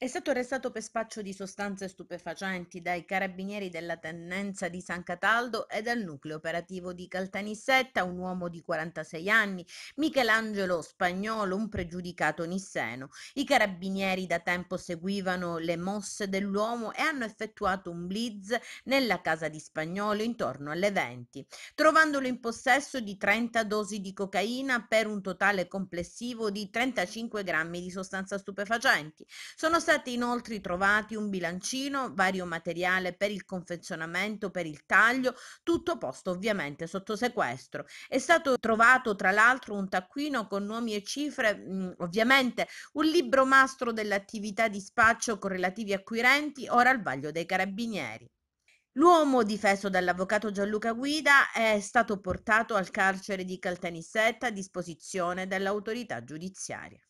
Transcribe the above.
È stato arrestato per spaccio di sostanze stupefacenti dai carabinieri della tendenza di San Cataldo e dal nucleo operativo di Caltanissetta, un uomo di 46 anni, Michelangelo Spagnolo, un pregiudicato nisseno. I carabinieri da tempo seguivano le mosse dell'uomo e hanno effettuato un blitz nella casa di Spagnolo intorno alle 20, trovandolo in possesso di 30 dosi di cocaina per un totale complessivo di 35 grammi di sostanza stupefacenti. Sono stati inoltre trovati un bilancino, vario materiale per il confezionamento, per il taglio, tutto posto ovviamente sotto sequestro. È stato trovato tra l'altro un taccuino con nomi e cifre, mh, mm, ovviamente un libro mastro dell'attività di spaccio con relativi acquirenti, ora al vaglio dei carabinieri. L'uomo difeso dall'avvocato Gianluca Guida è stato portato al carcere di Caltanissetta a disposizione dell'autorità giudiziaria.